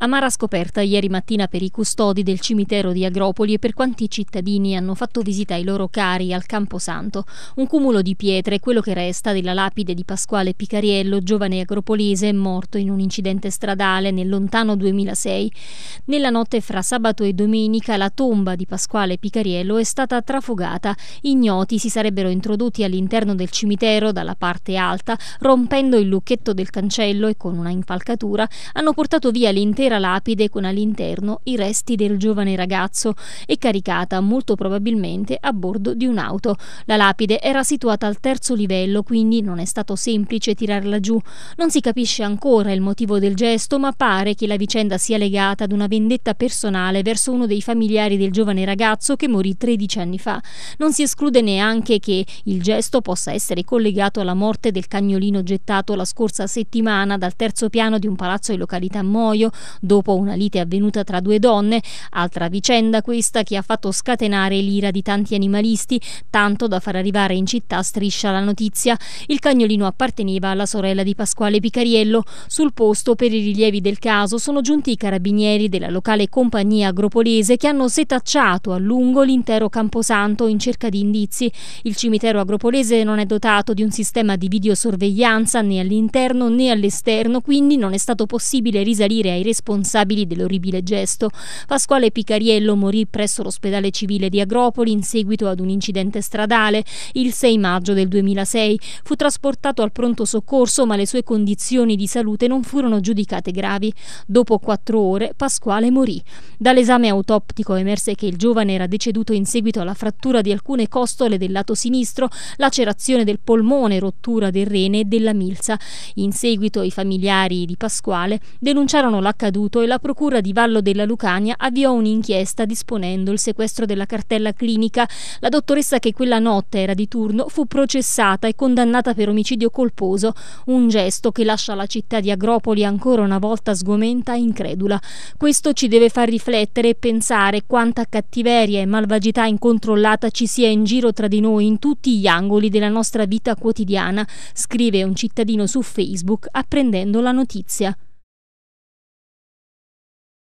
Amara scoperta ieri mattina per i custodi del cimitero di Agropoli e per quanti cittadini hanno fatto visita ai loro cari al Camposanto. Un cumulo di pietre, quello che resta della lapide di Pasquale Picariello, giovane agropolese morto in un incidente stradale nel lontano 2006. Nella notte fra sabato e domenica la tomba di Pasquale Picariello è stata trafugata. Ignoti si sarebbero introdotti all'interno del cimitero dalla parte alta, rompendo il lucchetto del cancello e con una impalcatura hanno portato via l'intero vera lapide con all'interno i resti del giovane ragazzo e caricata molto probabilmente a bordo di un'auto. La lapide era situata al terzo livello, quindi non è stato semplice tirarla giù. Non si capisce ancora il motivo del gesto, ma pare che la vicenda sia legata ad una vendetta personale verso uno dei familiari del giovane ragazzo che morì 13 anni fa. Non si esclude neanche che il gesto possa essere collegato alla morte del cagnolino gettato la scorsa settimana dal terzo piano di un palazzo in località Moio, dopo una lite avvenuta tra due donne, altra vicenda questa che ha fatto scatenare l'ira di tanti animalisti, tanto da far arrivare in città striscia la notizia. Il cagnolino apparteneva alla sorella di Pasquale Picariello. Sul posto per i rilievi del caso sono giunti i carabinieri della locale compagnia agropolese che hanno setacciato a lungo l'intero Camposanto in cerca di indizi. Il cimitero agropolese non è dotato di un sistema di videosorveglianza né all'interno né all'esterno, quindi non è stato possibile risalire ai responsabili responsabili dell'orribile gesto. Pasquale Picariello morì presso l'ospedale civile di Agropoli in seguito ad un incidente stradale il 6 maggio del 2006. Fu trasportato al pronto soccorso ma le sue condizioni di salute non furono giudicate gravi. Dopo quattro ore Pasquale morì. Dall'esame autoptico emerse che il giovane era deceduto in seguito alla frattura di alcune costole del lato sinistro, lacerazione del polmone, rottura del rene e della milza. In seguito i familiari di Pasquale denunciarono l'accaduto accaduto e la Procura di Vallo della Lucania avviò un'inchiesta disponendo il sequestro della cartella clinica. La dottoressa che quella notte era di turno fu processata e condannata per omicidio colposo, un gesto che lascia la città di Agropoli ancora una volta sgomenta e incredula. Questo ci deve far riflettere e pensare quanta cattiveria e malvagità incontrollata ci sia in giro tra di noi in tutti gli angoli della nostra vita quotidiana, scrive un cittadino su Facebook apprendendo la notizia.